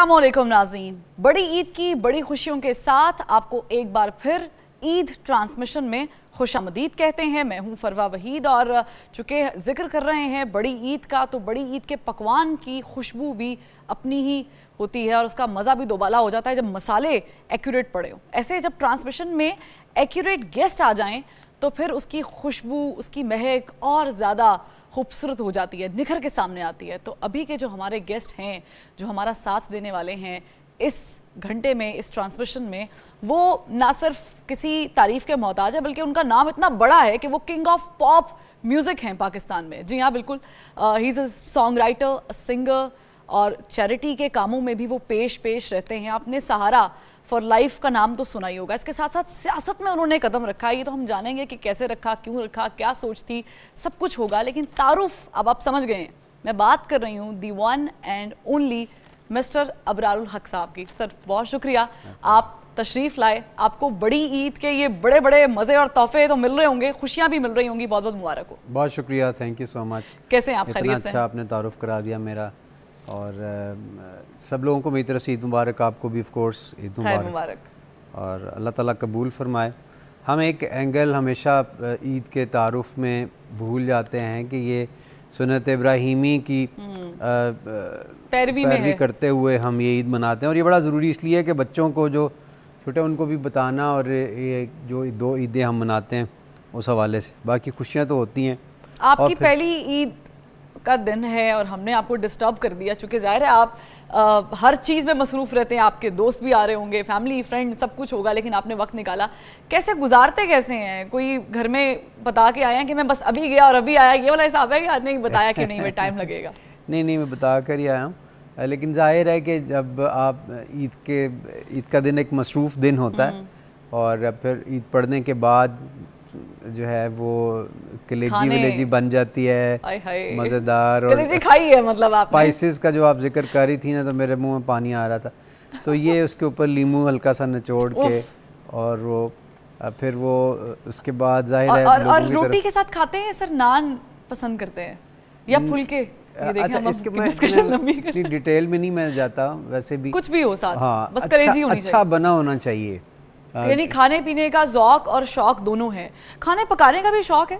असलम नाजीन बड़ी ईद की बड़ी खुशियों के साथ आपको एक बार फिर ईद ट्रांसमिशन में खुश आमदीद कहते हैं मैं हूं फरवा वहीद और चूँकि जिक्र कर रहे हैं बड़ी ईद का तो बड़ी ईद के पकवान की खुशबू भी अपनी ही होती है और उसका मज़ा भी दोबाला हो जाता है जब मसाले एक्यूरेट पड़े हो ऐसे जब ट्रांसमिशन में एक्यूरेट गेस्ट आ जाएँ तो फिर उसकी खुशबू उसकी महक और ज़्यादा खूबसूरत हो जाती है निखर के सामने आती है तो अभी के जो हमारे गेस्ट हैं जो हमारा साथ देने वाले हैं इस घंटे में इस ट्रांसमिशन में वो ना सिर्फ किसी तारीफ के मोहताज है बल्कि उनका नाम इतना बड़ा है कि वो किंग ऑफ पॉप म्यूज़िक हैं पाकिस्तान में जी हाँ बिल्कुल he is a songwriter singer और चैरिटी के कामों में भी वो पेश पेश रहते हैं आपने सहारा फॉर लाइफ का नाम तो सुना ही होगा इसके साथ साथ सियासत में उन्होंने कदम रखा ये तो हम जानेंगे कि कैसे रखा क्यों रखा क्या सोच थी सब कुछ होगा लेकिन तारुफ अब आप समझ गए हैं मैं बात कर रही हूँ the one and only mister Abrarul Haq साहब की सर बहुत शुक्रिया आप तशरीफ लाए आपको बड़ी ईद के ये बड़े बड़े मज़े और तोहफे तो मिल रहे होंगे खुशियां भी मिल रही होंगी बहुत बहुत मुबारक हो बहुत शुक्रिया थैंक यू सो मच कैसे आप इतना अच्छा आपने तारुफ करा दिया मेरा और सब लोगों को मेरी तरफ से ईद मुबारक आपको भी ऑफ कोर्स ईद मुबारक और अल्लाह ताला कबूल फरमाए हम एक एंगल हमेशा ईद के तारुफ में भूल जाते हैं कि ये सुनत इब्राहिमी की हम्म। पैरवी पैरवी करते हुए हम ये ईद मनाते हैं और ये बड़ा ज़रूरी इसलिए है कि बच्चों को जो छोटे उनको भी बताना और ये जो दो ईदें हम मनाते हैं उस हवाले से बाकी खुशियाँ तो होती हैं आपकी पहली ईद का दिन है और हमने आपको डिस्टर्ब कर दिया चूँकि ज़ाहिर है आप आ, हर चीज़ में मसरूफ़ रहते हैं आपके दोस्त भी आ रहे होंगे फैमिली फ्रेंड सब कुछ होगा लेकिन आपने वक्त निकाला कैसे गुजारते कैसे हैं कोई घर में बता के आया कि मैं बस अभी गया और अभी आया ये वाला हिसाब है या नहीं बताया कि नहीं मैं टाइम लगेगा नहीं नहीं मैं बता कर ही आया हूँ लेकिन जाहिर है कि जब आप ईद के ईद का दिन एक मसरूफ़ दिन होता है हम्म। और फिर ईद पढ़ने के बाद जो है वो कलेजी विलेजी बन जाती है मज़ेदार और कलेजी खाई है मतलब आप स्पाइसेस का जो आप जिक्र कर रही थी ना तो मेरे मुंह में पानी आ रहा था तो ये उसके ऊपर लीम हल्का सा निचोड़ के और वो फिर वो उसके बाद जाहिर है और, और रोटी के साथ खाते हैं सर नान पसंद करते हैं या फुलके अच्छा इसके मैं डिटेल में नहीं मैं जाता वैसे भी कुछ भी हो साथ हाँ बस अच्छा, होनी अच्छा बना होना चाहिए हाँ यानी खाने पीने का जौक और शौक दोनों है खाने पकाने का भी शौक है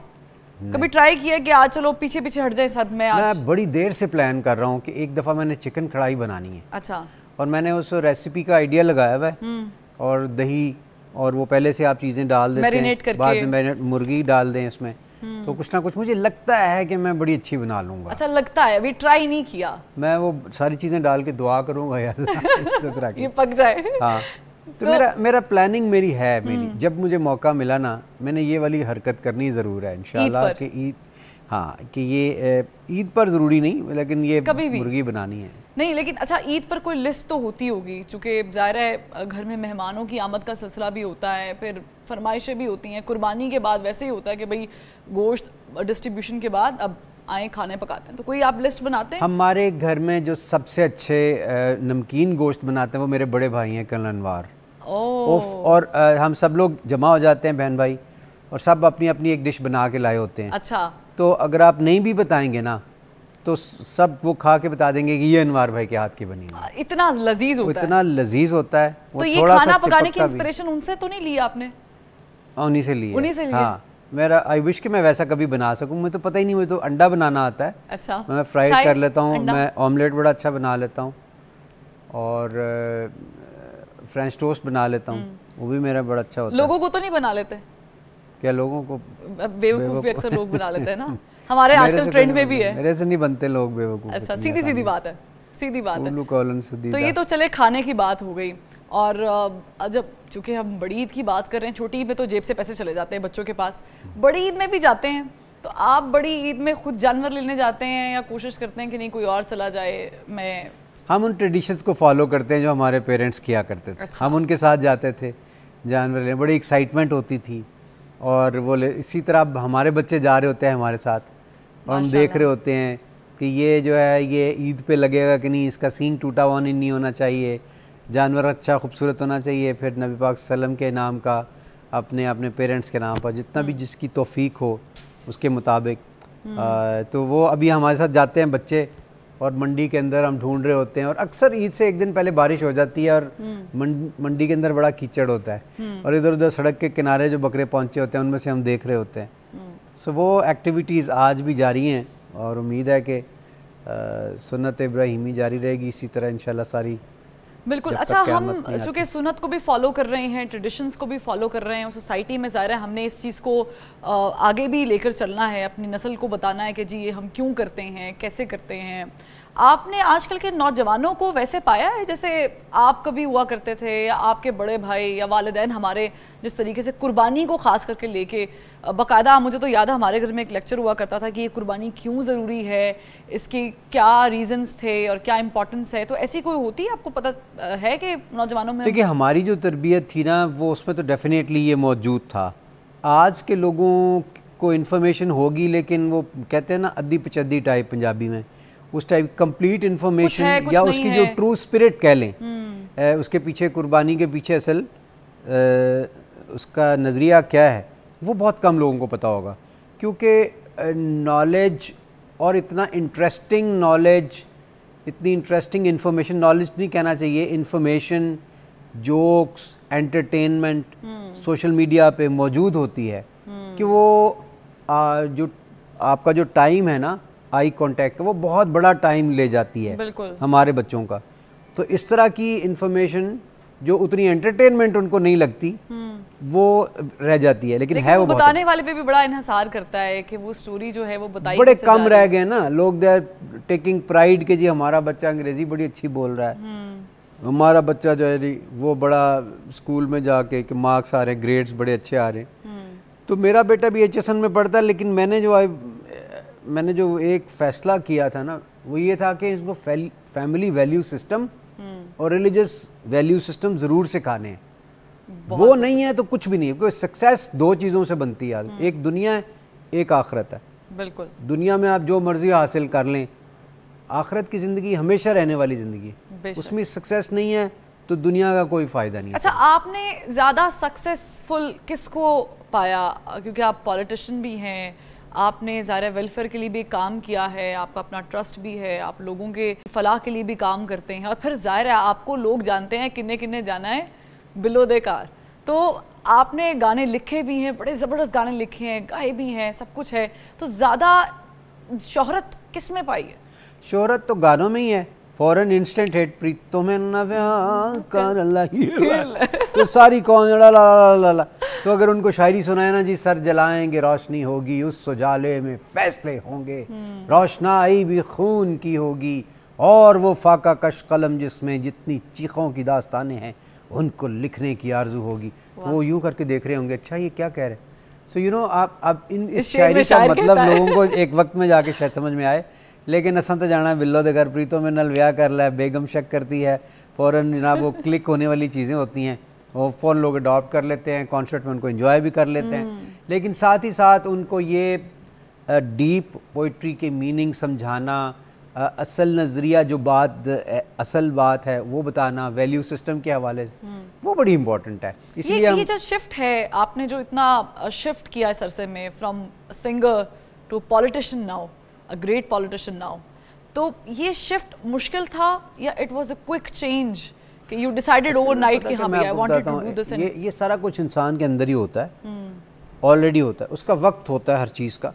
कभी ट्राई किया कि आज चलो पीछे पीछे हट जाए सब में आज मैं बड़ी देर से प्लान कर रहा हूँ कि एक दफ़ा मैंने चिकन कढ़ाई बनानी है अच्छा और मैंने उस रेसिपी का आइडिया लगाया हुआ है हम्म। और दही और वो पहले से आप चीज़ें डाल देते हैं बाद में मुर्गी डाल दें इसमें हम्म। तो कुछ ना कुछ मुझे लगता है कि मैं बड़ी अच्छी बना लूंगा अच्छा लगता है अभी ट्राई नहीं किया मैं वो सारी चीज़ें डाल के दुआ करूंगा यार ये पक जाए हाँ तो, तो, मेरा मेरा प्लानिंग मेरी है मेरी हम्म। जब मुझे मौका मिला ना मैंने ये वाली हरकत करनी ज़रूर है इनशाला ईद हाँ कि ये ईद पर ज़रूरी नहीं लेकिन ये मुर्गी बनानी है नहीं लेकिन अच्छा ईद पर कोई लिस्ट तो होती होगी चूंकि ज़ाहिर है घर में मेहमानों की आमद का सिलसिला भी होता है फिर फरमाइशें भी होती हैं कुर्बानी के बाद वैसे ही होता है कि भाई गोश्त डिस्ट्रीब्यूशन के बाद अब आए खाने पकाते हैं तो कोई आप लिस्ट बनाते हैं हमारे घर में जो सबसे अच्छे नमकीन गोश्त बनाते हैं वो मेरे बड़े भाई हैं कल अनवार और हम सब लोग जमा हो जाते हैं बहन भाई और सब अपनी अपनी एक डिश बना के लाए होते हैं अच्छा तो अगर आप नहीं भी बताएंगे ना तो सब वो खा के बता देंगे कि ये अनवार भाई के हाथ की बनी है इतना लजीज होता है इतना लजीज होता है तो ये खाना पकाने की इंस्पिरेशन उनसे तो नहीं ली आपने उन्हीं से ली उन्हीं से ली हाँ मेरा आई विश कि मैं वैसा कभी बना सकूं मैं तो पता ही नहीं मुझे तो अंडा बनाना आता है अच्छा मैं फ्राई कर लेता हूं मैं ऑमलेट बड़ा अच्छा बना लेता हूं और फ्रेंच टोस्ट बना लेता हूं हम्म। वो भी मेरा बड़ा अच्छा होता है लोगों को तो नहीं बना लेते क्या लोगों को बेवकूफ़ भी अक्सर लोग बना लेते हैं ना हमारे आजकल तो ट्रेंड में भी है मेरे से नहीं बनते लोग बेवकूफ़ अच्छा सीधी सीधी बात है सीधी बात है तो ये तो चले खाने की बात हो गई और जब चूँकि हम बड़ी ईद की बात कर रहे हैं छोटी ईद में तो जेब से पैसे चले जाते हैं बच्चों के पास बड़ी ईद में भी जाते हैं तो आप बड़ी ईद में खुद जानवर लेने जाते हैं या कोशिश करते हैं कि नहीं कोई और चला जाए मैं हम उन ट्रेडिशंस को फॉलो करते हैं जो हमारे पेरेंट्स किया करते थे अच्छा। हम उनके साथ जाते थे जानवर लेने बड़ी एक्साइटमेंट होती थी और वो इसी तरह हमारे बच्चे जा रहे होते हैं हमारे साथ और हम देख रहे होते हैं कि ये जो है ये ईद पे लगेगा कि नहीं इसका सींग टूटा हुआ नहीं होना चाहिए जानवर अच्छा खूबसूरत होना चाहिए फिर नबी पाक सल्लम के नाम का अपने अपने पेरेंट्स के नाम पर जितना भी हम्म। जिसकी तोफ़ी हो उसके मुताबिक हम्म। तो वो अभी हमारे साथ जाते हैं बच्चे और मंडी के अंदर हम ढूंढ रहे होते हैं और अक्सर ईद से एक दिन पहले बारिश हो जाती है और हम्म। मंडी के अंदर बड़ा कीचड़ होता है और इधर उधर सड़क के किनारे जो बकरे पहुंचे होते हैं उनमें से हम देख रहे होते हैं सो वो एक्टिविटीज़ आज भी जारी हैं और उम्मीद है कि सुन्नत इब्राहिमी जारी रहेगी इसी तरह इन सारी बिल्कुल अच्छा हम चूंकि सुनत को भी फॉलो कर रहे हैं ट्रेडिशंस को भी फॉलो कर रहे हैं सोसाइटी में ज़ाहिर है हमने इस चीज़ को आगे भी लेकर चलना है अपनी नस्ल को बताना है कि जी ये हम क्यों करते हैं कैसे करते हैं आपने आजकल के नौजवानों को वैसे पाया है जैसे आप कभी हुआ करते थे या आपके बड़े भाई या वालदेन हमारे जिस तरीके से कुर्बानी को ख़ास करके लेके बाकायदा मुझे तो याद है हमारे घर में एक लेक्चर हुआ करता था कि ये कुर्बानी क्यों ज़रूरी है इसकी क्या रीजंस थे और क्या इंपॉर्टेंस है तो ऐसी कोई होती है आपको पता है कि नौजवानों में देखिए हमारी जो तरबियत थी ना वो उसमें तो डेफिनेटली ये मौजूद था आज के लोगों को इन्फॉर्मेशन होगी लेकिन वो कहते हैं ना अद्दी पचद्दी टाइप पंजाबी में उस टाइप कंप्लीट इन्फॉर्मेशन या उसकी जो ट्रू स्पिरिट कह लें हम्म। उसके पीछे कुर्बानी के पीछे असल उसका नज़रिया क्या है वो बहुत कम लोगों को पता होगा क्योंकि नॉलेज और इतना इंटरेस्टिंग नॉलेज इतनी इंटरेस्टिंग इन्फॉर्मेशन नॉलेज नहीं कहना चाहिए information jokes entertainment social media पे मौजूद होती है हम्म। कि वो आ, जो आपका जो टाइम है ना आई कांटेक्ट वो बहुत बड़ा टाइम ले जाती है हमारे बच्चों का तो इस तरह की इन्फॉर्मेशन जो उतनी एंटरटेनमेंट उनको नहीं लगती हम्म। वो रह जाती है लेकिन, लेकिन है वो, वो बताने वाले पे भी बड़ा इन्हसार करता है कि वो स्टोरी जो है वो बताई बड़े कम रह गए ना लोग दे टेकिंग प्राइड के जी हमारा बच्चा अंग्रेजी बड़ी अच्छी बोल रहा है हम्म। हमारा बच्चा जो है वो बड़ा स्कूल में जाके कि मार्क्स आ रहे हैं ग्रेड्स बड़े अच्छे आ रहे हम्म। तो मेरा बेटा भी एच में पढ़ता है लेकिन मैंने जो मैंने जो एक फैसला किया था ना वो ये था कि इसको फैमिली वैल्यू सिस्टम और रिलीजियस वैल्यू सिस्टम ज़रूर सिखाने हैं वो नहीं है तो कुछ भी नहीं है क्योंकि सक्सेस दो चीज़ों से बनती है हम्म। एक दुनिया है एक आखरत है बिल्कुल दुनिया में आप जो मर्जी हासिल कर लें आखरत की ज़िंदगी हमेशा रहने वाली ज़िंदगी उसमें सक्सेस नहीं है तो दुनिया का कोई फ़ायदा नहीं अच्छा आपने ज़्यादा सक्सेसफुल किसको पाया क्योंकि आप पॉलिटिशियन भी हैं आपने ज़ाहिर वेलफेयर के लिए भी काम किया है आपका अपना ट्रस्ट भी है आप लोगों के फलाह के लिए भी काम करते हैं और फिर ज़ाहिर है आपको लोग जानते हैं किन्ने किन्ने जाना है बिलो दे कार तो आपने गाने लिखे भी हैं बड़े ज़बरदस्त गाने लिखे हैं गाए भी हैं सब कुछ है तो ज़्यादा शोहरत किस में पाई है शोहरत तो गानों में ही है फॉरन इंस्टेंट हिट प्रीत तो मैं कर ला तो सारी कौन ला ला ला ला तो अगर उनको शायरी सुनाए ना जी सर जलाएंगे रोशनी होगी उस सुजाले में फैसले होंगे हम्म। रोशनाई भी खून की होगी और वो फाका कश कलम जिसमें जितनी चीखों की दास्तानें हैं उनको लिखने की आरजू होगी तो वो यूँ करके देख रहे होंगे अच्छा ये क्या कह रहे हैं सो यू नो आप अब इन इस, इस शायरी का मतलब लोगों को एक वक्त में जाके शायद समझ में आए लेकिन असं तो जाना बिल्लो दे प्रीतों में नल व्याह कर ला बेगम शक करती है फ़ौरन जनाब वो क्लिक होने वाली चीज़ें होती हैं होपफुल लोग अडॉप्ट कर लेते हैं कॉन्सर्ट में उनको इन्जॉय भी कर लेते हैं लेकिन साथ ही साथ उनको ये डीप पोइट्री के मीनिंग समझाना असल नज़रिया जो बात असल बात है वो बताना वैल्यू सिस्टम के हवाले से हम्म। वो बड़ी इम्पोर्टेंट है इसलिए ये, ये जो शिफ्ट है आपने जो इतना शिफ्ट किया है सरसे में from singer to politician now a great politician now तो ये शिफ्ट मुश्किल था या it was a quick change you decided overnight कि I wanted to do this ये ये सारा कुछ इंसान के अंदर ही होता है ऑलरेडी हम्म। होता है उसका वक्त होता है हर चीज़ का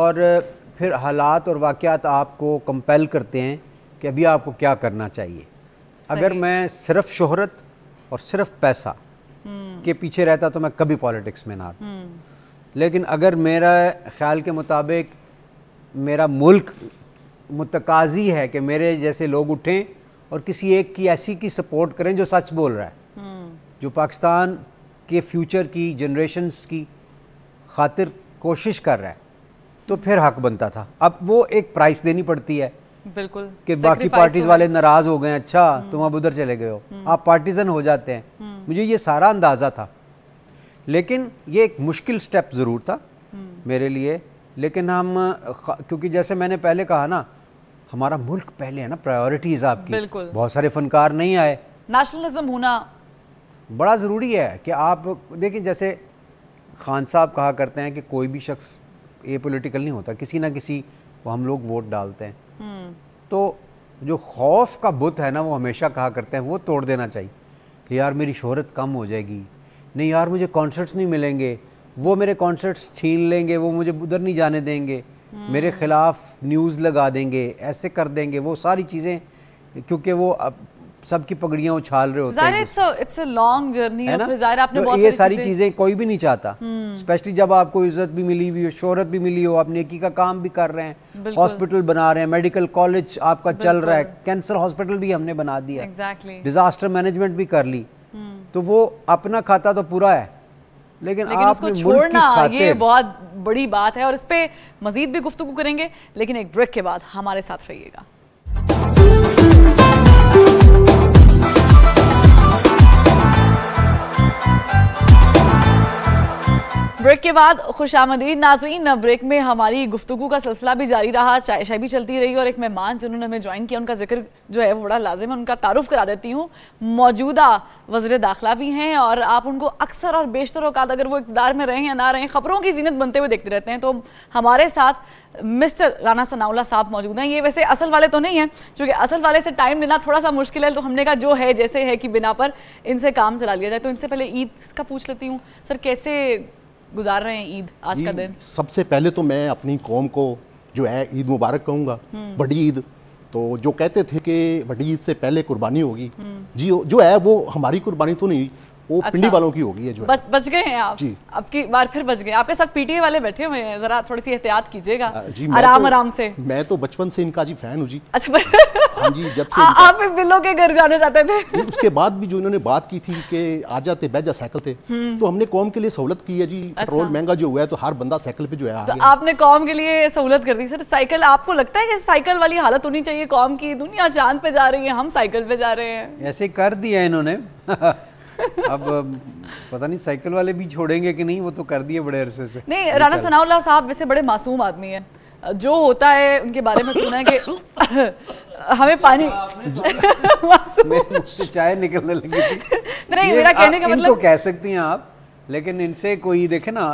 और फिर हालात और वाक़त आपको कंपेल करते हैं कि अभी आपको क्या करना चाहिए अगर मैं सिर्फ शोहरत और सिर्फ पैसा हम्म। के पीछे रहता तो मैं कभी पॉलिटिक्स में ना आता हम्म। लेकिन अगर मेरा ख्याल के मुताबिक मेरा मुल्क मुतकाजी है कि मेरे जैसे लोग उठें और किसी एक की ऐसी की सपोर्ट करें जो सच बोल रहा है जो पाकिस्तान के फ्यूचर की जनरेशन्स की खातिर कोशिश कर रहा है तो फिर हक बनता था अब वो एक प्राइस देनी पड़ती है बिल्कुल कि बाकी पार्टीज तो वाले नाराज हो गए अच्छा हम्म। तुम अब उधर चले गए हो हम्म। आप पार्टीजन हो जाते हैं हम्म। मुझे ये सारा अंदाज़ा था लेकिन ये एक मुश्किल स्टेप ज़रूर था मेरे लिए लेकिन हम क्योंकि जैसे मैंने पहले कहा ना हमारा मुल्क पहले है ना प्रायोरिटीज़ आपकी बिल्कुल बहुत सारे फनकार नहीं आए नेशनलिज्म होना बड़ा ज़रूरी है कि आप देखिए जैसे खान साहब कहा करते हैं कि कोई भी शख्स ए पोलिटिकल नहीं होता किसी ना किसी वो हम लोग वोट डालते हैं हम्म। तो जो खौफ का बुत है ना वो हमेशा कहा करते हैं वो तोड़ देना चाहिए कि यार मेरी शोहरत कम हो जाएगी नहीं यार मुझे कॉन्सर्ट्स नहीं मिलेंगे वो मेरे कॉन्सर्ट्स छीन लेंगे वो मुझे उधर नहीं जाने देंगे मेरे ख़िलाफ़ न्यूज़ लगा देंगे ऐसे कर देंगे वो सारी चीज़ें क्योंकि वो सबकी पगड़ियाँ उछाल रहे होते हैं it's a, it's a long journey है ना आपने तो ये सारी चीज़ें कोई भी नहीं चाहता स्पेशली हम्म। जब आपको इज्जत भी मिली हुई हो शोहरत भी मिली हो आप नेकी का काम भी कर रहे हैं हॉस्पिटल बना रहे हैं मेडिकल कॉलेज आपका चल रहा है कैंसर हॉस्पिटल भी हमने बना दिया डिजास्टर मैनेजमेंट भी कर ली हम्म। तो वो अपना खाता तो पूरा है लेकिन, लेकिन उसको छोड़ना ये बहुत बड़ी बात है और इस पर मजीद भी गुफ्तु करेंगे लेकिन एक ब्रेक के बाद हमारे साथ रहिएगा ब्रेक के बाद खुश आमदीद नाजरीन ब्रेक में हमारी गुफ्तु का सिलसिला भी जारी रहा चाय शाय भी चलती रही और एक मेहमान जिन्होंने हमें ज्वाइन किया उनका जिक्र जो है वो बड़ा लाजिम है उनका तारुफ करा देती हूँ मौजूदा वजर दाखिला भी हैं और आप उनको अक्सर और बेशतर अवकात अगर वो इकदार में रहें या ना रहें खबरों की जीनत बनते हुए देखते रहते हैं तो हमारे साथ मिस्टर राना सनाउल्ला साहब मौजूद हैं ये वैसे असल वाले तो नहीं हैं क्योंकि असल वाले से टाइम लेना थोड़ा सा मुश्किल है तो हमने कहा जो है जैसे है कि बिना पर इनसे काम चला लिया जाए तो इनसे पहले ईद का पूछ लेती हूँ सर कैसे गुजार रहे हैं ईद आज का दिन सबसे पहले तो मैं अपनी कौम को जो है ईद मुबारक कहूँगा हम्म। बड़ी ईद तो जो कहते थे कि बड़ी ईद से पहले कुर्बानी होगी हम्म। जी जो है वो हमारी कुर्बानी तो नहीं वो अच्छा, पिंडी वालों की होगी जो बच बच गए हैं आप जी आपकी बार फिर बच गए आपके साथ पीटीए वाले बैठे हुए हैं जरा थोड़ी सी एहतियात कीजिएगा जी आराम तो, आराम से मैं तो बचपन से इनका जी फैन हूँ जी अच्छा हाँ जी जब से आप बिलों के घर जाने जाते थे उसके बाद भी जो इन्होंने बात की थी कि आ जाते बैठ जा साइकिल थे हम्म। तो हमने कौम के लिए सहूलत की है जी अच्छा। पेट्रोल महंगा जो हुआ है तो हर बंदा साइकिल पे जो है तो आपने कौम के लिए सहूलत कर दी सर साइकिल आपको लगता है कि साइकिल वाली हालत होनी चाहिए कौम की दुनिया चांद पे जा रही है हम साइकिल पे जा रहे हैं ऐसे कर दिया इन्होंने अब पता नहीं साइकिल वाले भी छोड़ेंगे कि नहीं वो तो कर दिए बड़े अरसे से नहीं राणा सनाउल्ला साहब वैसे बड़े मासूम आदमी हैं जो होता है उनके बारे में सुना है कि हमें पानी चाय निकलने लगी नहीं मेरा कहने का मतलब कह सकती हैं आप लेकिन इनसे कोई देखे ना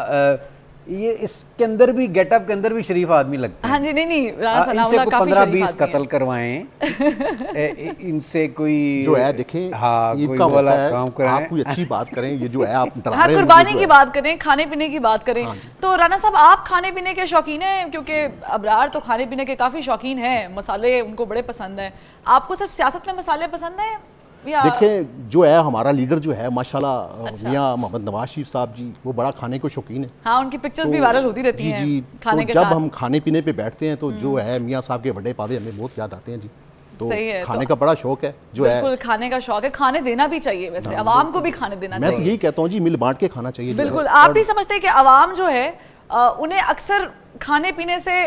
ये इसके अंदर भी गेटअप के अंदर भी शरीफ आदमी लगता है हाँ जी नहीं नहीं हाँ, इनसे को पंद्रह बीस कत्ल करवाएं इनसे कोई जो है देखें हाँ वाला है, काम करें आप कोई अच्छी बात करें ये जो है आप हाँ कुर्बानी की बात करें खाने पीने की बात करें हाँ तो राना साहब आप खाने पीने के शौकीन हैं क्योंकि अबरार तो खाने पीने के काफ़ी शौकीन है मसाले उनको बड़े पसंद है आपको सिर्फ सियासत में मसाले पसंद है देखें जो है हमारा लीडर जो है माशाल्लाह अच्छा। मियाँ मोहम्मद नवाज शरीफ साहब जी वो बड़ा खाने को शौकीन है हाँ उनकी पिक्चर्स तो, भी वायरल होती रहती जी, जी, हैं खाने तो के जब हम खाने पीने पे बैठते हैं तो जो हम्म। है मियाँ साहब के बड़े पावे हमें बहुत याद आते हैं जी तो सही है, खाने तो, का बड़ा शौक है जो है खाने का शौक है खाने देना भी चाहिए वैसे हाँ, आवाम को भी खाने देना मैं तो यही कहता हूँ जी मिल बांट के खाना चाहिए बिल्कुल आप भी समझते हैं कि आवाम जो है उन्हें अक्सर खाने पीने से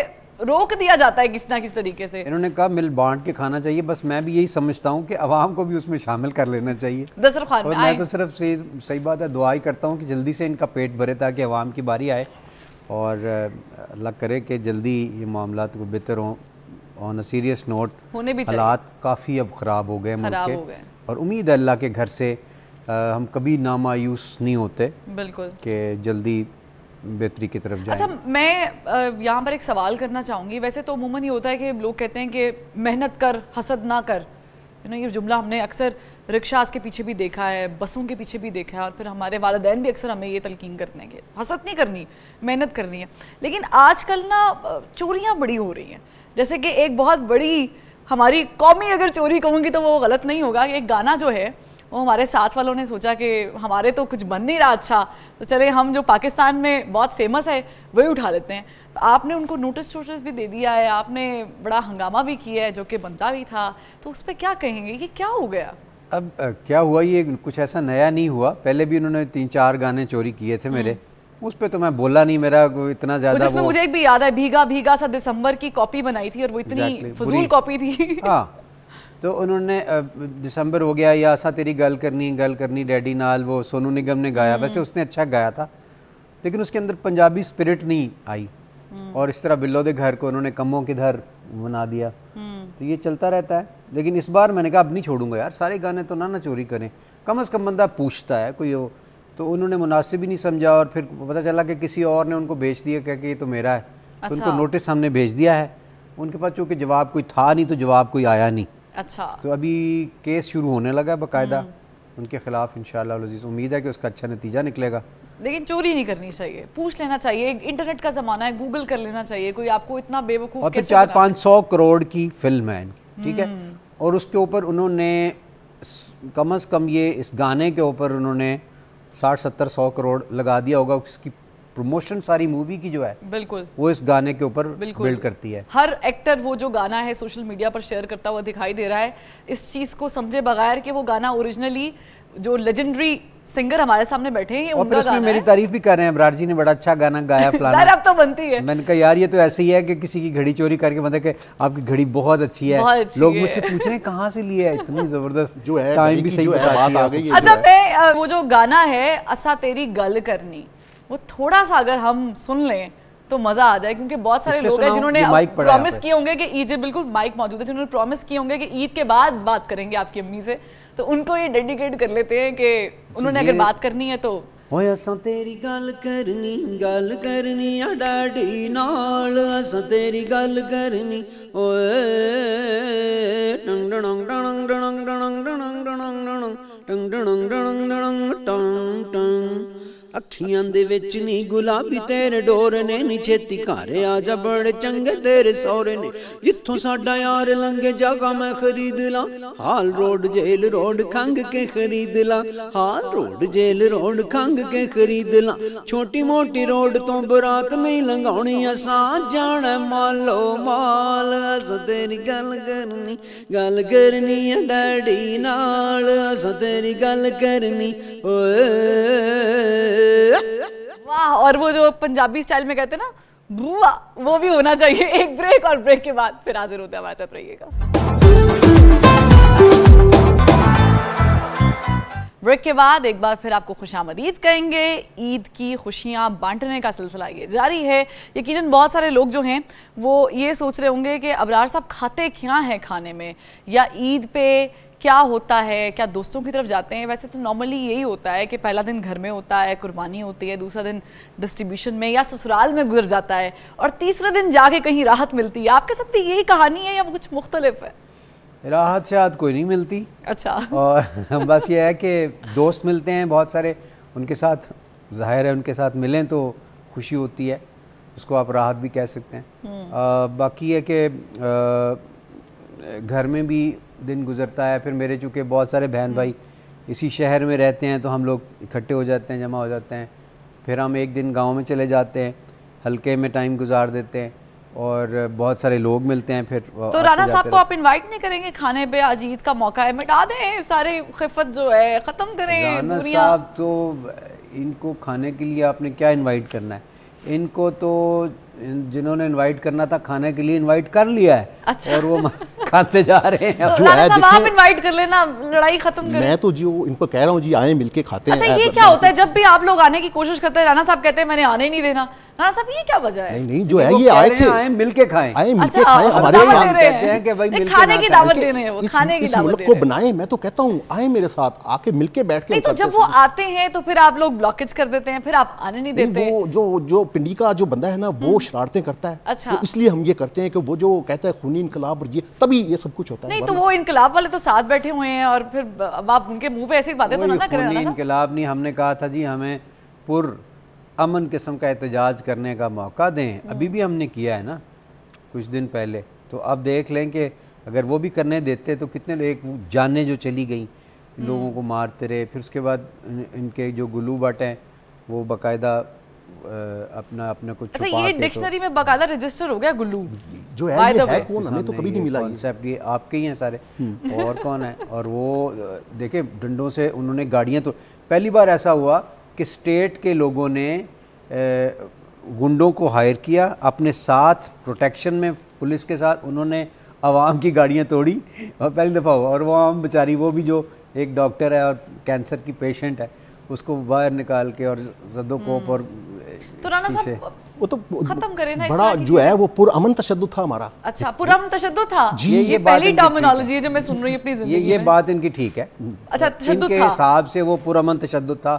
रोक दिया जाता है किस ना किस तरीके से इन्होंने कहा मिल बांट के खाना चाहिए बस मैं भी यही समझता हूँ कि आवाम को भी उसमें शामिल कर लेना चाहिए दसर खान और मैं तो सिर्फ सही सही बात है दुआ ही करता हूँ कि जल्दी से इनका पेट भरे ताकि आवाम की बारी आए और अल्लाह करे कि जल्दी ये मामला को बेहतर हों ऑन अ सीरियस नोट होने भी हालात काफ़ी अब ख़राब हो गए मुल्क के और उम्मीद है अल्लाह के घर से हम कभी नामायूस नहीं होते बिल्कुल के जल्दी बेहतरी की तरफ जाए अच्छा मैं यहाँ पर एक सवाल करना चाहूँगी वैसे तो उमूमन ये होता है कि लोग कहते हैं कि मेहनत कर हसद ना कर यू नो ये जुमला हमने अक्सर रिक्शाज के पीछे भी देखा है बसों के पीछे भी देखा है और फिर हमारे वालदेन भी अक्सर हमें ये तलकीन करते हैं कि हसद नहीं करनी मेहनत करनी है लेकिन आजकल ना चोरियाँ बड़ी हो रही हैं जैसे कि एक बहुत बड़ी हमारी कौमी अगर चोरी कहूँगी तो वो गलत नहीं होगा एक गाना जो है वो हमारे साथ वालों ने सोचा कि हमारे तो कुछ बन नहीं रहा अच्छा तो चले हम जो पाकिस्तान में बहुत फेमस है वही उठा लेते हैं तो आपने उनको नोटिस वोटिस भी दे दिया है आपने बड़ा हंगामा भी किया है जो कि बनता भी था तो उस पर क्या कहेंगे कि क्या हो गया अब आ, क्या हुआ ये कुछ ऐसा नया नहीं हुआ पहले भी उन्होंने तीन चार गाने चोरी किए थे मेरे हम्म। उस पे तो मैं बोला नहीं मेरा इतना ज्यादा मुझे एक भी याद है भीगा भीगा सा दिसंबर की कॉपी बनाई थी और वो इतनी exactly, फजूल कॉपी थी हाँ तो उन्होंने दिसंबर हो गया या आसा तेरी गल करनी गल करनी डैडी नाल वो सोनू निगम ने गाया वैसे हम्म। उसने अच्छा गाया था लेकिन उसके अंदर पंजाबी स्पिरिट नहीं आई हम्म। और इस तरह बिल्लो दे घर को उन्होंने कमों के घर बना दिया हम्म। तो ये चलता रहता है लेकिन इस बार मैंने कहा अब नहीं छोड़ूंगा यार सारे गाने तो ना ना चोरी करें कम अज़ कम बंदा पूछता है कोई वो तो उन्होंने मुनासिब ही नहीं समझा और फिर पता चला कि किसी और ने उनको बेच दिया क्या कि ये तो मेरा है अच्छा। तो उनको अच्छा। नोटिस हमने भेज दिया है उनके पास चूँकि जवाब कोई था नहीं तो जवाब कोई आया नहीं अच्छा तो अभी केस शुरू होने लगा है बाकायदा हम्म। उनके खिलाफ इन उम्मीद है कि उसका अच्छा नतीजा निकलेगा लेकिन चोरी नहीं करनी चाहिए पूछ लेना चाहिए इंटरनेट का जमाना है गूगल कर लेना चाहिए कोई आपको इतना बेवकूफ और चार पाँच सौ करोड़ की फिल्म है ठीक है हम्म। और उसके ऊपर उन्होंने कम अज़ कम ये इस गाने के ऊपर उन्होंने साठ सत्तर सौ करोड़ लगा दिया होगा उसकी प्रमोशन सारी मूवी की जो है बिल्कुल वो इस गाने के ऊपर बिल्ड करती है हर एक्टर वो जो गाना है सोशल मीडिया पर शेयर करता हुआ दिखाई दे रहा है इस चीज को समझे बगैर कि वो गाना ओरिजिनली जो लेजेंडरी सिंगर हमारे सामने बैठे हैं और फिर उसमें मेरी तारीफ भी कर रहे हैं अबरार जी ने बड़ा अच्छा गाना गाया फलाना अब तो बनती है मैंने कहा यार ये तो ऐसे ही है कि किसी की घड़ी चोरी करके मतलब कि आपकी घड़ी बहुत अच्छी है बहुत अच्छी लोग मुझसे पूछ रहे हैं कहाँ से लिए है इतनी जबरदस्त जो है टाइम भी सही बात आ गई अच्छा मैं वो जो गाना है असा तेरी गल करनी वो थोड़ा सा अगर हम सुन लें तो मजा आ जाए क्योंकि बहुत सारे लोग हैं जिन्होंने प्रॉमिस किए होंगे कि ईद बिल्कुल माइक मौजूद है जिन्होंने प्रॉमिस किए होंगे कि ईद के बाद बात करेंगे आपकी अम्मी से तो उनको ये डेडिकेट कर लेते हैं कि उन्होंने अगर बात करनी है तो ਓਏ ਅਸਾਂ ਤੇਰੀ ਗੱਲ ਕਰਨੀ ਗੱਲ ਕਰਨੀ ਆ ਡਾਡੀ ਨਾਲ ਅੱਖੀਆਂ ਦੇ ਵਿੱਚ ਨਹੀਂ ਗੁਲਾਬੀ ਤੇਰੇ ਡੋਰ ਨੇ ਨੀ ਛੇਤੀ ਘਰ ਆ ਜਾ ਬੜੇ ਚੰਗੇ ਤੇਰੇ ਸੌਰੇ ਨੇ ਜਿੱਥੋਂ ਸਾਡਾ ਯਾਰ ਲੰਗੇ ਜਾਗਾ ਮੈਂ ਖਰੀਦ ਲਾਂ ਹਾਲ ਰੋਡ ਜੇਲ ਰੋਡ ਖੰਗ ਕੇ ਖਰੀਦ ਲਾਂ ਹਾਲ ਰੋਡ ਜੇਲ ਰੋਡ ਖੰਗ ਕੇ ਖਰੀਦ ਲਾਂ ਛੋਟੀ ਮੋਟੀ ਰੋਡ ਤੋਂ ਬਰਾਤ ਨਹੀਂ ਲੰਘਾਉਣੀ ਅਸਾਂ ਜਾਣ ਮਾਲੋ ਮਾਲ ਅਸ ਤੇਰੀ ਗੱਲ ਕਰਨੀ ਗੱਲ ਕਰਨੀ ਐ ਡੈਡੀ ਨਾਲ ਅਸ ਤੇਰੀ ਗੱਲ ਕਰਨੀ ਓਏ वाह और वो जो पंजाबी स्टाइल में कहते ना बुआ वो भी होना चाहिए एक ब्रेक और ब्रेक के बाद फिर हाजिर होते हमारे साथ रहिएगा ब्रेक के बाद एक बार फिर आपको खुश आमदीद कहेंगे ईद की खुशियां बांटने का सिलसिला ये जारी है यकीनन बहुत सारे लोग जो हैं वो ये सोच रहे होंगे कि अबरार साहब खाते क्या हैं खाने में या ईद पे क्या होता है क्या दोस्तों की तरफ जाते हैं वैसे तो नॉर्मली यही होता है कि पहला दिन घर में होता है कुर्बानी होती है दूसरा दिन डिस्ट्रीब्यूशन में या ससुराल में गुजर जाता है और तीसरा दिन जाके कहीं राहत मिलती है आपके साथ भी यही कहानी है या कुछ मुख्तलिफ है राहत शायद कोई नहीं मिलती अच्छा और बस ये है कि दोस्त मिलते हैं बहुत सारे उनके साथ जाहिर है उनके साथ मिलें तो खुशी होती है उसको आप राहत भी कह सकते हैं आ, हम्म। बाकी है कि घर में भी दिन गुजरता है फिर मेरे चूँकि बहुत सारे बहन भाई इसी शहर में रहते हैं तो हम लोग इकट्ठे हो जाते हैं जमा हो जाते हैं फिर हम एक दिन गांव में चले जाते हैं हल्के में टाइम गुजार देते हैं और बहुत सारे लोग मिलते हैं फिर तो राणा साहब को आप इनवाइट नहीं करेंगे खाने पे आज ईद का मौका है मिटा दें सारे खिफत जो है ख़त्म करें राणा साहब तो इनको खाने के लिए आपने क्या इनवाइट करना है इनको तो जिन्होंने इनवाइट करना था खाने के लिए इनवाइट कर लिया है अच्छा। और वो खाते जा रहे हैं तो है आप इनवाइट कर लेना लड़ाई खत्म कर मैं तो जी वो इनको कह रहा हूँ जी आए मिलके खाते अच्छा, हैं ये क्या होता है जब भी आप लोग आने की कोशिश करते हैं राणा साहब कहते हैं मैंने आने नहीं देना राणा साहब ये क्या वजह है नहीं नहीं जो है ये आए थे आए मिलके खाएं आए मिलके अच्छा, खाएं हमारे कहते हैं कि भाई खाने की दावत दे रहे हैं खाने की दावत को बनाए मैं तो कहता हूँ आए मेरे साथ आके मिलके बैठ के तो जब वो आते हैं तो फिर आप लोग ब्लॉकेज कर देते हैं फिर आप आने नहीं देते जो जो पिंडी का जो बंदा है ना वो हम्म। शरारतें करता है अच्छा तो इसलिए हम ये करते हैं कि वो जो कहता है खूनी इनकलाब और ये तभी ये सब कुछ होता नहीं, है नहीं तो वो इनकलाब वाले तो साथ बैठे हुए हैं और फिर अब आप उनके मुंह पे ऐसी बातें तो ना करें इनकलाब नहीं हमने कहा था जी हमें पुर अमन किस्म का एहतजाज करने का मौका दें हम्म। अभी भी हमने किया है ना कुछ दिन पहले तो अब देख लें कि अगर वो भी करने देते तो कितने एक जाने जो चली गई हम्म। लोगों को मारते रहे फिर उसके बाद इनके जो गुलू बाटें वो बाकायदा अपना अपने को अच्छा ये तो- डिक्शनरी तो, में बकायदा रजिस्टर हो गया गुल्लू जो है ये है कौन हमें तो कभी नहीं मिला कॉन्सेप्ट ये आपके ही हैं सारे हम्म। और कौन है और वो देखे डंडों से उन्होंने गाड़ियां तो पहली बार ऐसा हुआ कि स्टेट के लोगों ने गुंडों को हायर किया अपने साथ प्रोटेक्शन में पुलिस के साथ उन्होंने आवाम की गाड़ियाँ तोड़ी और पहली दफ़ा हुआ और वो आम बेचारी वो भी जो एक डॉक्टर है और कैंसर की पेशेंट है उसको बाहर निकाल के और जदोकोप हम्म। और तो राणा साहब वो तो खत्म करें ना बड़ा जो है वो पूरा अमन तशद था हमारा अच्छा पूरा अमन तशद था जी ये, ये पहली टर्मिनोलॉजी है जो मैं सुन रही हूँ अपनी जिंदगी ये, ये बात इनकी ठीक है अच्छा तशद था हिसाब से वो पूरा अमन तशद था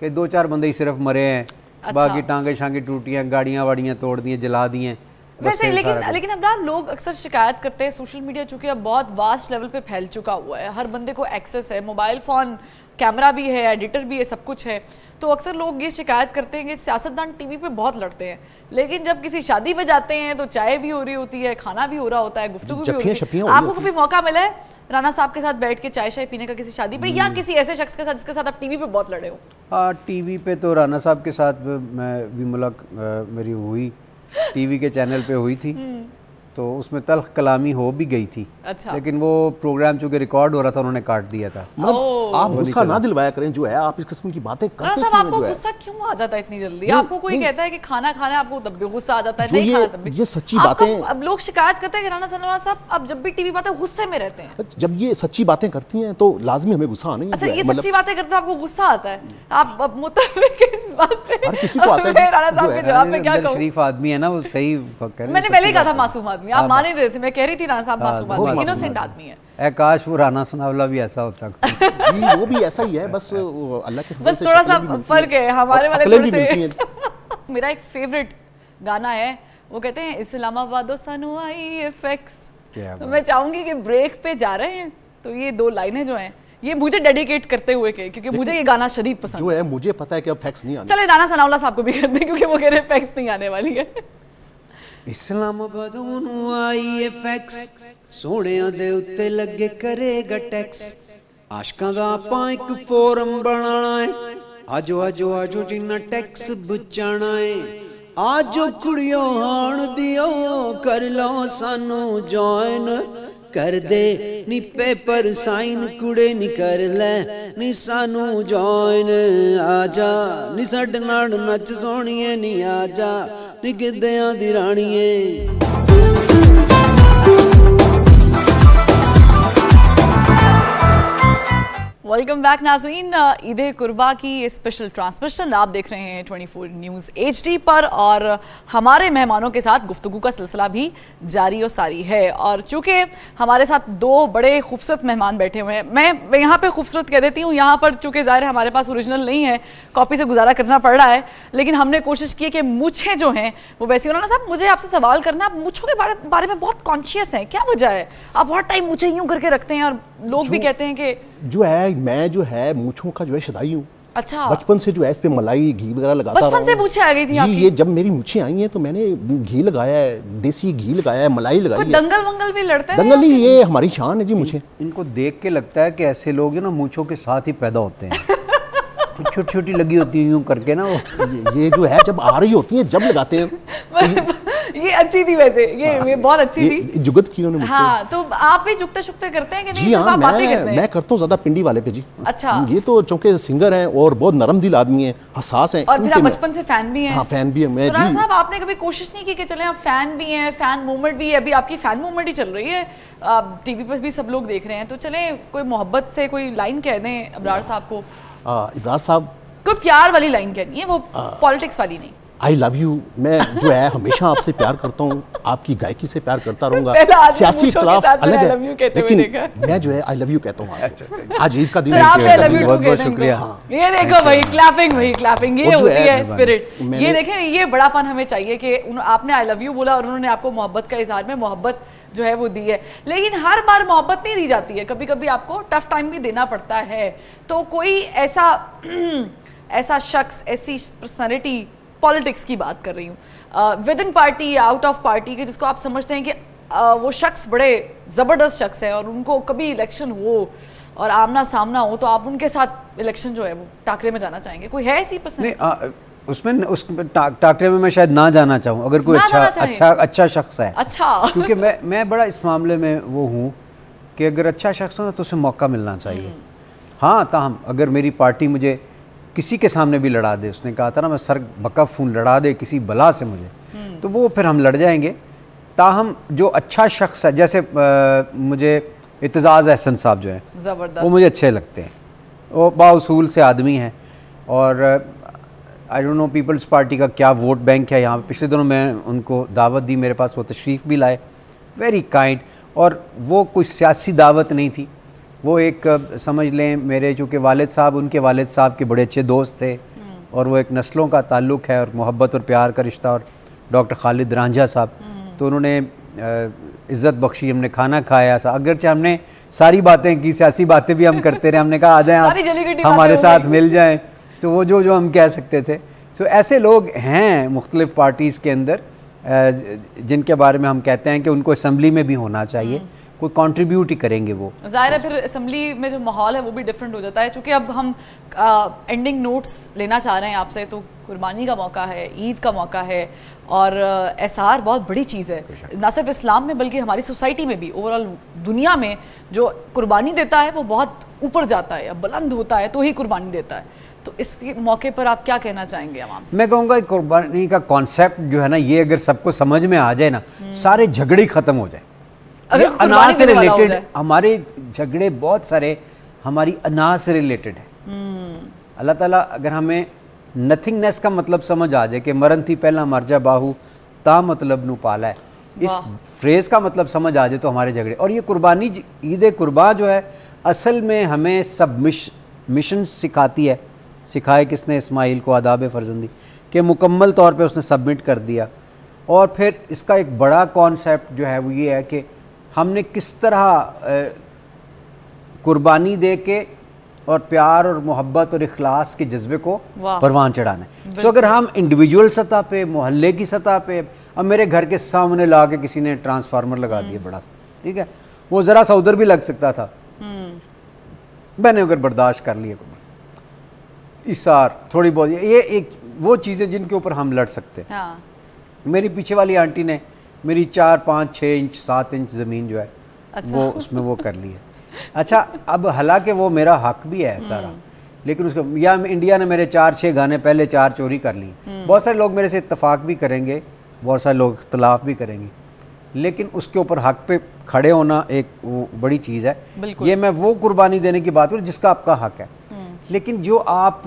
कि दो चार बंदे ही सिर्फ मरे हैं अच्छा। बाकी टांगे शांगे टूटी हैं गाड़ियाँ वाड़ियाँ तोड़ दी हैं जला दी हैं वैसे लेकिन लेकिन अब नाम लोग अक्सर शिकायत करते हैं सोशल मीडिया चूंकि अब बहुत वास्ट लेवल पे फैल चुका हुआ है हर बंदे को एक्सेस है मोबाइल फ़ोन कैमरा भी है एडिटर भी है सब कुछ है तो अक्सर लोग ये शिकायत करते हैं कि सियासतदान टीवी पे बहुत लड़ते हैं लेकिन जब किसी शादी पे जाते हैं तो चाय भी हो रही होती है खाना भी हो रहा होता है गुफ्तु भी हो रही है आपको कभी मौका मिला है राणा साहब के साथ बैठ के चाय शाय पीने का किसी शादी पे या किसी ऐसे शख्स के साथ जिसके साथ आप टीवी पे बहुत लड़े हो टीवी पे तो राणा साहब के साथ मैं भी मुलाक मेरी हुई टीवी के चैनल पे हुई थी हम्म। तो उसमें तलख कलामी हो भी गई थी अच्छा लेकिन वो प्रोग्राम चूंकि रिकॉर्ड हो रहा था उन्होंने काट दिया था मतलब आप गुस्सा ना दिलवाया करें जो है आप इस किस्म की बातें करते साहब आपको गुस्सा क्यों आ जाता है इतनी जल्दी आपको कोई कहता है कि खाना खाना आपको गुस्सा आ जाता है नहीं खाना ये सच्ची बातें अब लोग शिकायत करते हैं कि राना सलमान साहब अब जब भी टीवी बातें गुस्से में रहते हैं अच्छा, जब ये सच्ची बातें करती है तो लाजमी हमें गुस्सा आना अच्छा ये मतलब- सच्ची बातें करते आपको गुस्सा आता है आप मुतफिक इस बात पे हर किसी को आता है राना साहब के जवाब में क्या कहूं शरीफ आदमी है ना वो सही मैंने पहले ही कहा था मासूम आदमी आप हाँ, मान ही रहे थे मैं कह रही थी राना साहब हाँ, मासूम आदमी इनोसेंट आदमी है काश वो राना सुनावला भी ऐसा होता जी वो भी ऐसा ही है बस अच्छा। अल्लाह के बस थोड़ा सा फर्क है हमारे वाले थोड़े से मेरा एक फेवरेट गाना है वो कहते हैं इस्लामाबाद सानू आई एफेक्स तो मैं चाहूंगी कि ब्रेक पे जा रहे हैं तो ये दो लाइनें जो हैं ये मुझे डेडिकेट करते हुए के क्योंकि मुझे ये गाना शदीद पसंद जो है मुझे पता है कि अब फैक्स नहीं आने चले राना सनावला साहब को भी करते क्योंकि वो कह रहे हैं फैक्स नहीं आने वाली है ਇਸਲਾਮਾਬਾਦ ਨੂੰ ਆਈ ਆਈਐਫਐਕਸ ਸੋਹਣਿਆਂ ਦੇ ਉੱਤੇ ਲੱਗੇ ਕਰੇਗਾ ਟੈਕਸ ਆਸ਼ਕਾਂ ਦਾ ਆਪਾਂ ਇੱਕ ਫੋਰਮ ਬਣਾਣਾ ਹੈ ਆਜੋ ਆਜੋ ਆਜੋ ਜਿੰਨਾ ਟੈਕਸ ਬਚਾਣਾ ਹੈ ਆਜੋ ਕੁੜੀਆਂ ਹਾਣ ਦਿਓ ਕਰ ਲਓ ਸਾਨੂੰ ਜੁਆਇਨ ਕਰ ਦੇ ਨੀ ਪੇਪਰ ਸਾਈਨ ਕੁੜੇ ਨੀ ਕਰ ਲੈ ਨੀ ਸਾਨੂੰ ਜੁਆਇਨ ਆਜਾ ਨੀ ਸਾਡੇ ਨਾਲ ਨੱਚ ਸੋਣੀਏ ਨੀ ਆਜਾ ਨੀ ਗਿੱਦਿਆਂ ਦੀ ਰਾਣੀਏ वेलकम बैक नाजरीन ईद कुर्बा की स्पेशल ट्रांसमिशन आप देख रहे हैं 24 न्यूज़ एच पर और हमारे मेहमानों के साथ गुफ्तु का सिलसिला भी जारी और सारी है और चूंकि हमारे साथ दो बड़े खूबसूरत मेहमान बैठे हुए हैं मैं यहाँ पे खूबसूरत कह देती हूँ यहाँ पर चूंकि ज़ाहिर हमारे पास ओरिजिनल नहीं है कॉपी से गुजारा करना पड़ रहा है लेकिन हमने कोशिश की कि मुझे जो हैं वो वैसे उन्होंने साहब मुझे आपसे सवाल करना आप मुछों के बारे, बारे में बहुत कॉन्शियस हैं क्या वजह है आप बहुत टाइम मुझे यूँ करके रखते हैं और लोग भी कहते हैं कि जो है मैं जो है मूछों का जो है शदाई हूँ अच्छा बचपन से जो है इस पे मलाई घी वगैरह लगाता बचपन से पूछे आ गई थी आपकी? ये जब मेरी मुछे आई हैं तो मैंने घी लगाया है देसी घी लगाया है मलाई लगाई है दंगल वंगल भी लड़ते दंगल नहीं ये हमारी शान है जी मुझे इनको देख के लगता है कि ऐसे लोग ना मूछों के साथ ही पैदा होते हैं तो छोटी छोटी लगी होती है यूं करके ना वो ये जो है जब आ रही होती है जब लगाते हैं ये अच्छी थी वैसे ये हाँ, ये बहुत अच्छी ये, थी जुगत की उन्होंने हाँ तो आप भी जुगते शुगते करते हैं कि नहीं जी हाँ, मैं, करते हैं मैं करता हूँ ज्यादा पिंडी वाले पे जी अच्छा ये तो चूंकि सिंगर हैं और बहुत नरम दिल आदमी हैं हसास हैं और फिर आप बचपन से फैन भी हैं हाँ फैन भी हैं मैं तो जी साहब आपने कभी कोशिश नहीं की कि चले आप फैन भी हैं फैन मूवमेंट भी है अभी आपकी फैन मूवमेंट ही चल रही है आप टीवी पर भी सब लोग देख रहे हैं तो चले कोई मोहब्बत से कोई लाइन कह दें इब्रार साहब को इब्रार साहब कोई प्यार वाली लाइन कहनी है वो पॉलिटिक्स वाली नहीं आई लव यू मैं जो है हमेशा आपसे प्यार करता हूँ आपकी गायकी से प्यार करता रहूंगा सियासी इख्तलाफ अलग है लेकिन मैं जो है आई लव यू कहता हूँ अच्छा, अच्छा। आज ईद का दिन है तो बहुत बहुत शुक्रिया हाँ। ये देखो भाई क्लैपिंग भाई क्लैपिंग ये होती है स्पिरिट तो ये देखें ये बड़ापन हमें चाहिए कि आपने आई लव यू बोला और उन्होंने आपको मोहब्बत का इजहार में मोहब्बत जो है वो दी है लेकिन हर बार मोहब्बत नहीं दी जाती है कभी कभी आपको टफ टाइम भी देना पड़ता है तो कोई ऐसा ऐसा शख्स ऐसी पर्सनैलिटी पॉलिटिक्स की बात कर रही हूँ within party out of party के जिसको आप समझते हैं कि वो शख्स बड़े ज़बरदस्त शख्स हैं और उनको कभी इलेक्शन हो और आमना सामना हो तो आप उनके साथ इलेक्शन जो है वो टाकरे में जाना चाहेंगे कोई है ऐसी पर्सन उसमें उस टाकरे में मैं शायद ना जाना चाहूँ अगर कोई अच्छा अच्छा अच्छा शख्स है अच्छा क्योंकि मैं मैं बड़ा इस मामले में वो हूँ कि अगर अच्छा शख्स हो ना तो उसे मौका मिलना चाहिए हम्म। हाँ ताहम अगर मेरी पार्टी मुझे किसी के सामने भी लड़ा दे उसने कहा था ना मैं सर बका फून लड़ा दे किसी बला से मुझे हम्म। तो वो फिर हम लड़ जाएंगे ताहम जो अच्छा शख्स है जैसे आ, मुझे इतजाज़ एहसन साहब जो हैं वो मुझे अच्छे लगते हैं वो बासूल से आदमी हैं और I don't know people's party का क्या वोट बैंक है यहाँ पिछले दिनों मैं उनको दावत दी मेरे पास वो तशरीफ़ भी लाए वेरी काइंड और वो कोई सियासी दावत नहीं थी वो एक समझ लें मेरे चूँकि वालद साहब उनके वालद साहब के बड़े अच्छे दोस्त थे हम्म। और वो एक नस्लों का ताल्लुक है और मोहब्बत और प्यार का रिश्ता और डॉक्टर खालिद रांझा साहब हम्म। तो उन्होंने इज़्ज़त बख्शी हमने खाना खाया सा अगरचे हमने सारी बातें की सियासी बातें भी हम करते रहे हमने कहा आ जाएं आप हमारे साथ मिल जाएं तो वो जो जो हम कह सकते थे तो ऐसे लोग हैं मुख्तलिफ़ पार्टीज़ के अंदर जिनके बारे में हम कहते हैं कि उनको इसम्बली में भी होना चाहिए हम्म। कोई कॉन्ट्रीब्यूट ही करेंगे वो जाहिर है फिर असम्बली में जो माहौल है वो भी डिफरेंट हो जाता है चूँकि अब हम आ, एंडिंग नोट्स लेना चाह रहे हैं आपसे तो कुर्बानी का मौका है ईद का मौका है और एस बहुत बड़ी चीज़ है ना सिर्फ इस्लाम में बल्कि हमारी सोसाइटी में भी ओवरऑल दुनिया में जो कुर्बानी देता है वो बहुत ऊपर जाता है या बुलंद होता है तो ही कुर्बानी देता है तो इस मौके पर आप क्या कहना चाहेंगे आवाम से मैं कहूँगा कुर्बानी का कॉन्सेप्ट जो है ना ये अगर सबको समझ में आ जाए ना हम्म। सारे झगड़े ख़त्म हो जाए अगर अनाज से रिलेटेड हमारे झगड़े बहुत सारे हमारी अनाज से रिलेटेड है हम्म। अल्लाह ताला अगर हमें नथिंगनेस का मतलब समझ आ जाए कि मरण थी पहला मर जा बाहू ता मतलब नु पाला है इस फ्रेज का मतलब समझ आ जाए तो हमारे झगड़े और ये कुर्बानी ईद कुर्बा जो है असल में हमें सब मिश, मिशन सिखाती है सिखाए किसने इस्माइल को आदाब फर्जंदी कि मुकम्मल तौर पे उसने सबमिट कर दिया और फिर इसका एक बड़ा कॉन्सेप्ट जो है वो ये है कि हमने किस तरह कुर्बानी दे के और प्यार और मोहब्बत और अखलास के जज्बे को परवान चढ़ाना है सो अगर हम इंडिविजुअल सतह पे मोहल्ले की सतह पे अब मेरे घर के सामने ला के किसी ने ट्रांसफार्मर लगा दिया हम्म। बड़ा ठीक है वो ज़रा सा उधर भी लग सकता था हम्म। मैंने अगर बर्दाश्त कर लिया इसार थोड़ी बहुत ये एक वो चीज़ें जिनके ऊपर हम लड़ सकते हैं हाँ। मेरी पीछे वाली आंटी ने मेरी चार पाँच छः इंच सात इंच ज़मीन जो है अच्छा। वो उसमें वो कर ली है अच्छा अब हालांकि वो मेरा हक भी है सारा हम्म। लेकिन उसको या इंडिया ने मेरे चार छः गाने पहले चार चोरी कर ली हम्म। बहुत सारे लोग मेरे से इतफाक़ भी करेंगे बहुत सारे लोग इख्तलाफ भी करेंगे लेकिन उसके ऊपर हक पे खड़े होना एक बड़ी चीज़ है ये मैं वो कुर्बानी देने की बात करूँ जिसका आपका हक है हम्म। लेकिन जो आप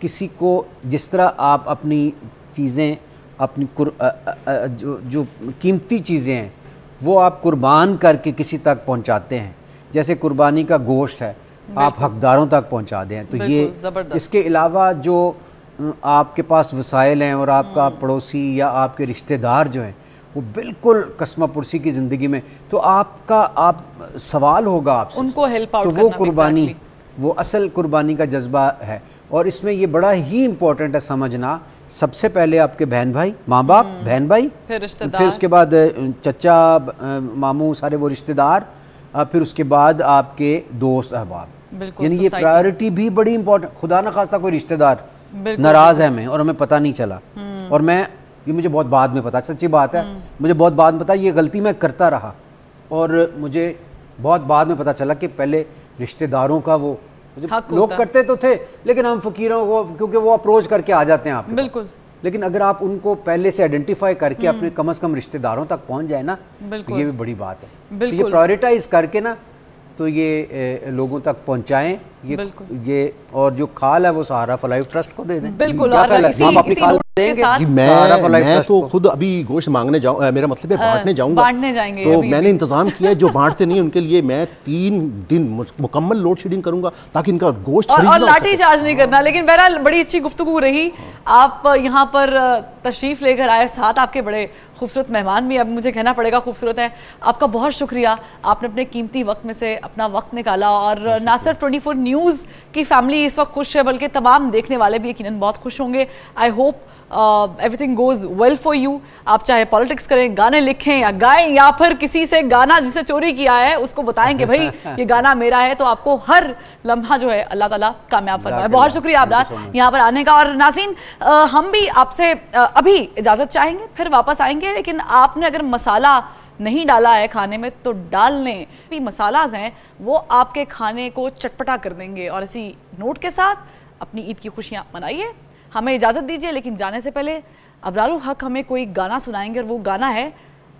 किसी को जिस तरह आप अपनी चीज़ें अपनी आ, आ, जो जो कीमती चीज़ें हैं वो आप कुर्बान करके किसी तक पहुंचाते हैं जैसे कुर्बानी का गोश्त है आप हकदारों तक पहुंचा दें तो ये इसके अलावा जो आपके पास वसाइल हैं और आपका हम्म। पड़ोसी या आपके रिश्तेदार जो हैं वो बिल्कुल कस्मा पुरसी की ज़िंदगी में तो आपका आप सवाल होगा आप उनको हेल्प तो वो कुर्बानी वो असल कुर्बानी का जज्बा है और इसमें ये बड़ा ही इम्पोर्टेंट है समझना सबसे पहले आपके बहन भाई माँ बाप हम्म। बहन भाई फिर रिश्तेदार फिर उसके बाद चचा मामू सारे वो रिश्तेदार फिर उसके बाद आपके दोस्त अहबाब यानी ये प्रायोरिटी भी बड़ी इंपॉर्टेंट खुदा ना खास्ता कोई रिश्तेदार नाराज़ है हमें और हमें पता नहीं चला हम्म। और मैं ये मुझे बहुत बाद में पता सच्ची बात है हम्म। मुझे बहुत बाद में पता ये गलती मैं करता रहा और मुझे बहुत बाद में पता चला कि पहले रिश्तेदारों का वो लोग करते तो थे लेकिन हम फकीरों को क्योंकि वो अप्रोच करके आ जाते हैं आप बिल्कुल लेकिन अगर आप उनको पहले से आइडेंटिफाई करके हम्म। अपने कम से कम रिश्तेदारों तक पहुंच जाए ना तो ये भी बड़ी बात है तो ये प्रायोरिटाइज करके ना तो ये लोगों तक पहुंचाएं ये ये और जो खाल है वो सहारा फलाइव ट्रस्ट को दे दें बिल्कुल मैं मैं तो खुद अभी गोश्त मांगने जाऊँ मेरा मतलब है बांटने जाऊंगा बांटने जाएंगे तो मैंने इंतजाम किया है जो बांटते नहीं उनके लिए मैं तीन दिन मुकम्मल लोड शेडिंग करूंगा ताकि इनका गोश्त और, और लाठी चार्ज नहीं करना लेकिन बहरहाल बड़ी अच्छी गुफ्तु रही आप यहाँ पर तशरीफ लेकर आए साथ आपके बड़े खूबसूरत मेहमान भी अब मुझे कहना पड़ेगा खूबसूरत है आपका बहुत शुक्रिया आपने अपने कीमती वक्त में से अपना वक्त निकाला और ना सिर्फ ट्वेंटी न्यूज़ न्यूज़ की फैमिली इस वक्त खुश है बल्कि तमाम देखने वाले भी यकीन बहुत खुश होंगे I hope everything goes well for you आप चाहे पॉलिटिक्स करें गाने लिखें या गाएं या फिर किसी से गाना जिसे चोरी किया है उसको बताएं कि भाई ये गाना मेरा है तो आपको हर लम्हा जो है अल्लाह ताला कामयाब फरमाए बहुत शुक्रिया आप रात यहाँ पर आने का और नाजीन हम भी आपसे अभी इजाज़त चाहेंगे फिर वापस आएंगे लेकिन आपने अगर मसाला नहीं डाला है खाने में तो डाल लें भी मसालाज हैं वो आपके खाने को चटपटा कर देंगे और इसी नोट के साथ अपनी ईद की खुशियाँ मनाइए हमें इजाज़त दीजिए लेकिन जाने से पहले अबरारू हक हमें कोई गाना सुनाएंगे और वो गाना है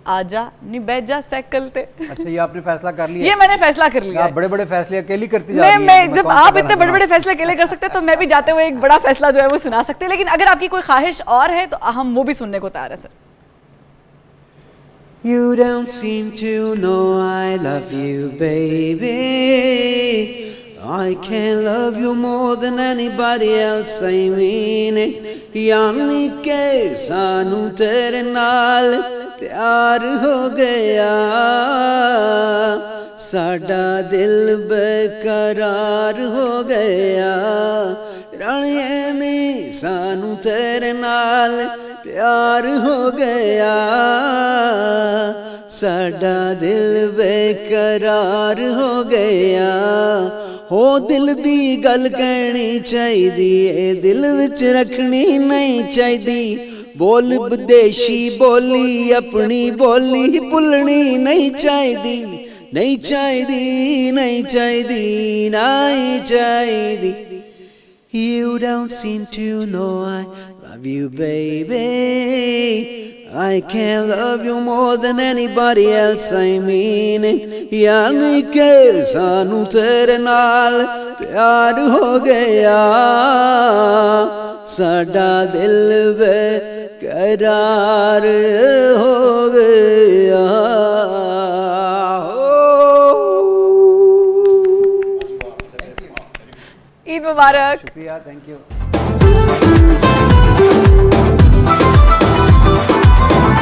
आजा नी बैजा साइकिल पे अच्छा ये आपने फैसला कर लिया ये मैंने फैसला कर लिया आप बड़े बड़े फैसले अकेली करती जा मैं, मैं तो जब आप इतने बड़े बड़े फैसले अकेले कर सकते तो मैं भी जाते हुए एक बड़ा फैसला जो है वो सुना सकते लेकिन अगर आपकी कोई ख्वाहिश और है तो हम वो भी सुनने को तैयार है sir You don't seem to know I love you, baby. I can love you more than anybody else, I mean it. Yanni ke sanu tere naal pyar ho gaya. Sada dil beqarar ho gaya. Raniye ne sanu tere naal ਪਿਆਰ ਹੋ ਗਿਆ ਸਾਡਾ ਦਿਲ ਬੇਕਰਾਰ ਹੋ ਗਿਆ ਹੋ ਦਿਲ ਦੀ ਗੱਲ ਕਹਿਣੀ ਚਾਹੀਦੀ ਏ ਦਿਲ ਵਿੱਚ ਰੱਖਣੀ ਨਹੀਂ ਚਾਹੀਦੀ ਬੋਲ ਵਿਦੇਸ਼ੀ ਬੋਲੀ ਆਪਣੀ ਬੋਲੀ ਭੁੱਲਣੀ ਨਹੀਂ ਚਾਹੀਦੀ ਨਹੀਂ ਚਾਹੀਦੀ ਨਹੀਂ ਚਾਹੀਦੀ ਨਹੀਂ ਚਾਹੀਦੀ You don't seem to know I you, baby. I can love you more than anybody else, I mean. Yeah, me kiss, anu tere naal, pyaar ho gaya. Sada dil ve, karar ho gaya. Oh. Eid Mubarak. Shukriya, thank you.